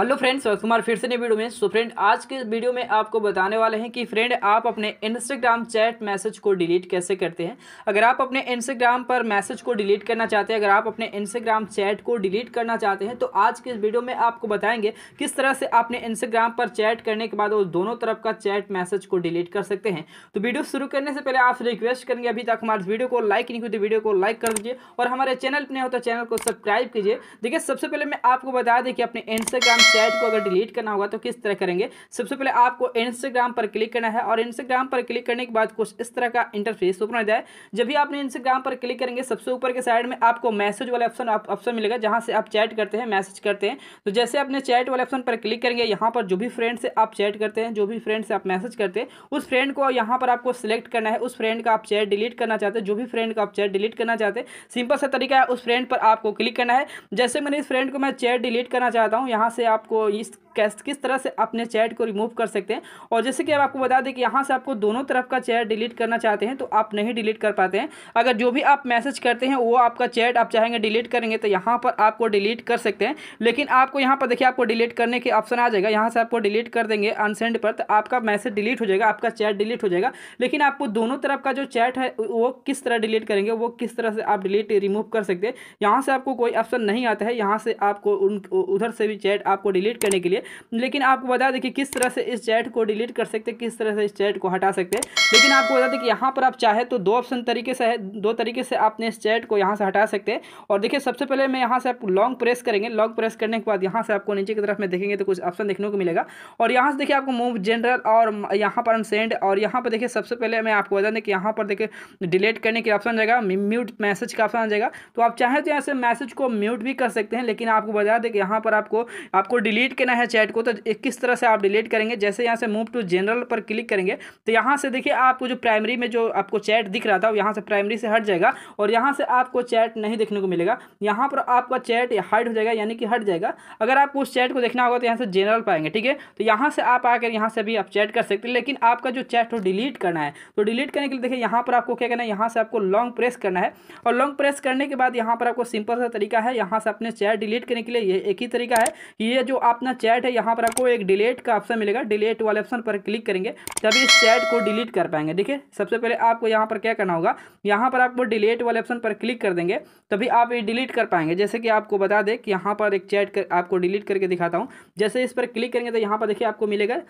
hello friends Kumar फिर से नए वीडियो में सो so फ्रेंड आज के वीडियो में आपको बताने वाले हैं कि फ्रेंड आप अपने इंस्टाग्राम चैट मैसेज को डिलीट कैसे करते हैं अगर आप अपने इंस्टाग्राम पर मैसेज को डिलीट करना चाहते हैं अगर आप अपने इंस्टाग्राम चैट को डिलीट करना चाहते हैं तो आज के इस वीडियो में आपको बताएंगे किस तरह से आपने इंस्टाग्राम पर चैट करने के बाद वो दोनों तरफ का चैट मैसेज को डिलीट कर सकते हैं तो वीडियो शुरू करने से पहले आपसे रिक्वेस्ट करेंगे अभी तक हमारे वीडियो को लाइक नहीं होती तो वीडियो को लाइक कर दीजिए और हमारे चैनल पर नहीं होता तो चैनल को सब्सक्राइब कीजिए देखिए सबसे पहले मैं आपको बता दें कि अपने इंस्टाग्राम चैट को अगर डिलीट करना होगा तो किस तरह करेंगे सबसे पहले आपको इंस्टाग्राम पर क्लिक करना है और इंस्टाग्राम पर क्लिक करने के बाद कुछ इस तरह का इंटरफेस ओपन हो जाए जब भी आपने इंस्टाग्राम पर क्लिक करेंगे सबसे ऊपर के साइड में आपको मैसेज वाला ऑप्शन ऑप्शन मिलेगा जहाँ से आप चैट करते हैं मैसेज करते हैं तो जैसे आपने चैट वाले ऑप्शन पर क्लिक करेंगे यहाँ पर जो भी फ्रेंड से आप चैट करते हैं जो भी फ्रेंड से आप मैसेज करते हैं उस फ्रेंड को यहाँ पर आपको सिलेक्ट करना है उस फ्रेंड का आप चैट डिलीट करना चाहते हैं जो भी फ्रेंड का आप चैट डिलीट करना चाहते हैं सिंपल सा तरीका है उस फ्रेंड पर आपको क्लिक करना है जैसे मैंने इस फ्रेंड को मैं चैट डिलीट करना चाहता हूँ यहाँ से आप आपको इस कैस किस तरह से अपने चैट को रिमूव कर सकते हैं और जैसे कि अब आपको बता दें कि यहाँ से आपको दोनों तरफ का चैट डिलीट करना चाहते हैं तो आप नहीं डिलीट कर पाते हैं अगर जो भी आप मैसेज करते हैं वो आपका चैट आप चाहेंगे डिलीट करेंगे तो यहाँ पर आपको डिलीट कर सकते हैं लेकिन आपको यहाँ पर देखिए आपको डिलीट करने के ऑप्शन आ जाएगा यहाँ से आपको डिलीट कर देंगे अनसेंड पर तो आपका मैसेज डिलीट हो जाएगा आपका चैट डिलीट हो जाएगा लेकिन आपको दोनों तरफ का जो चैट है वो किस तरह डिलीट करेंगे वो किस तरह से आप डिलीट रिमूव कर सकते हैं यहाँ से आपको कोई ऑप्शन नहीं आता है यहाँ से आपको उधर से भी चैट आपको को डिलीट करने के लिए लेकिन आपको बता दें कि किस तरह से इस चैट को डिलीट कर सकते हैं किस तरह से इस चैट को हटा सकते हैं लेकिन आपको बता दें कि यहाँ पर आप चाहे तो दो ऑप्शन तरीके से है दो तरीके से आपने इस चैट को यहाँ से हटा सकते हैं और देखिए सबसे पहले मैं यहाँ से आप लॉन्ग प्रेस करेंगे लॉन्ग प्रेस करने के बाद यहाँ से आपको नीचे की तरफ में देखेंगे तो कुछ ऑप्शन देखने को मिलेगा और यहाँ से देखिए आपको मूव जनरल और यहाँ पर हम सेंड और यहाँ पर देखिए सबसे पहले मैं आपको बता दें कि यहाँ पर देखिए डिलीट करने के ऑप्शन जाएगा म्यूट मैसेज का ऑप्शन आ जाएगा तो आप चाहें तो यहाँ से मैसेज को म्यूट भी कर सकते हैं लेकिन आपको बता दें कि यहाँ पर आपको आप आपको डिलीट करना है चैट को तो किस तरह से आप डिलीट करेंगे जैसे यहाँ से मूव टू जनरल पर क्लिक करेंगे तो यहाँ से देखिए आपको जो प्राइमरी में जो आपको चैट दिख रहा था यहाँ से प्राइमरी से हट जाएगा और यहाँ से आपको चैट नहीं देखने को मिलेगा यहाँ पर आपका चैट हाइड हो जाएगा यानी कि हट जाएगा अगर आपको उस चैट को देखना होगा तो यहाँ से जनरल पाएंगे ठीक है तो यहाँ से आप आकर यहाँ से भी आप चैट कर सकते हैं लेकिन आपका जो चैट हो डिलीट करना है तो डिलीट करने के लिए देखिए यहाँ पर आपको क्या करना है यहाँ से आपको लॉन्ग प्रेस करना है और लॉन्ग प्रेस करने के बाद यहाँ पर आपको सिंपल सा तरीका है यहाँ से अपने चैट डिलीट करने के लिए ये एक ही तरीका है ये ये जो अपना चैट है यहाँ पर आपको एक डिलीट का ऑप्शन मिलेगा डिलीट वाले ऑप्शन पर क्लिक करेंगे तभी इस चैट को डिलीट कर पाएंगे देखिए सबसे पहले आपको यहाँ पर क्या करना होगा यहाँ पर आपको डिलीट वाले ऑप्शन पर क्लिक कर देंगे तभी आप ये डिलीट कर पाएंगे जैसे कि आपको बता दें कि यहाँ पर एक चैट कर, आपको डिलीट करके दिखाता हूँ जैसे इस पर क्लिक करेंगे तो यहाँ पर देखिए आपको मिलेगा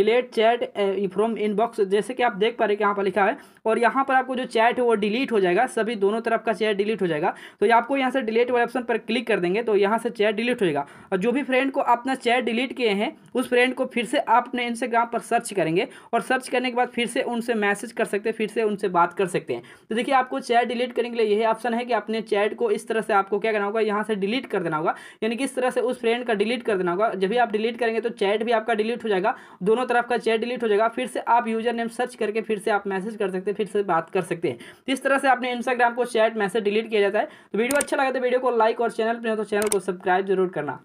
डिलीट चैट फ्रॉम इनबॉक्स जैसे कि आप देख पा रहे कि यहाँ पर लिखा है और यहाँ पर आपको जो चैट है वो डिलीट हो जाएगा सभी दोनों तरफ का चैट डिलीट हो जाएगा तो आपको यहाँ से डिलीट वाले ऑप्शन पर क्लिक कर देंगे तो यहाँ से चैट डिलीट हो जाएगा और जो भी फ्रेंड को अपना चैट डिलीट किए हैं उस फ्रेंड को फिर से आप अपने इंस्टाग्राम पर सर्च करेंगे और सर्च करने के बाद फिर से उनसे मैसेज कर सकते हैं फिर से उनसे बात कर सकते हैं तो देखिए आपको चैट डिलीट करने के लिए यही ऑप्शन है कि अपने चैट को इस तरह से आपको क्या करना होगा यहाँ से डिलीट कर देना होगा यानी कि इस तरह से उस फ्रेंड का डिलीट कर देना होगा जब भी आप डिलीट करेंगे तो चैट भी आपका डिलीट हो जाएगा दोनों तरफ का चैट डिलीट हो जाएगा फिर से आप यूजर नेम सर्च करके फिर से आप मैसेज कर सकते हैं फिर से बात कर सकते हैं तो इस तरह से अपने इंस्टाग्राम को चैट मैसेज डिलीट किया जाता है तो वीडियो अच्छा लगा तो वीडियो को लाइक और चैनल पर हो तो चैनल को सब्सक्राइब जरूर करना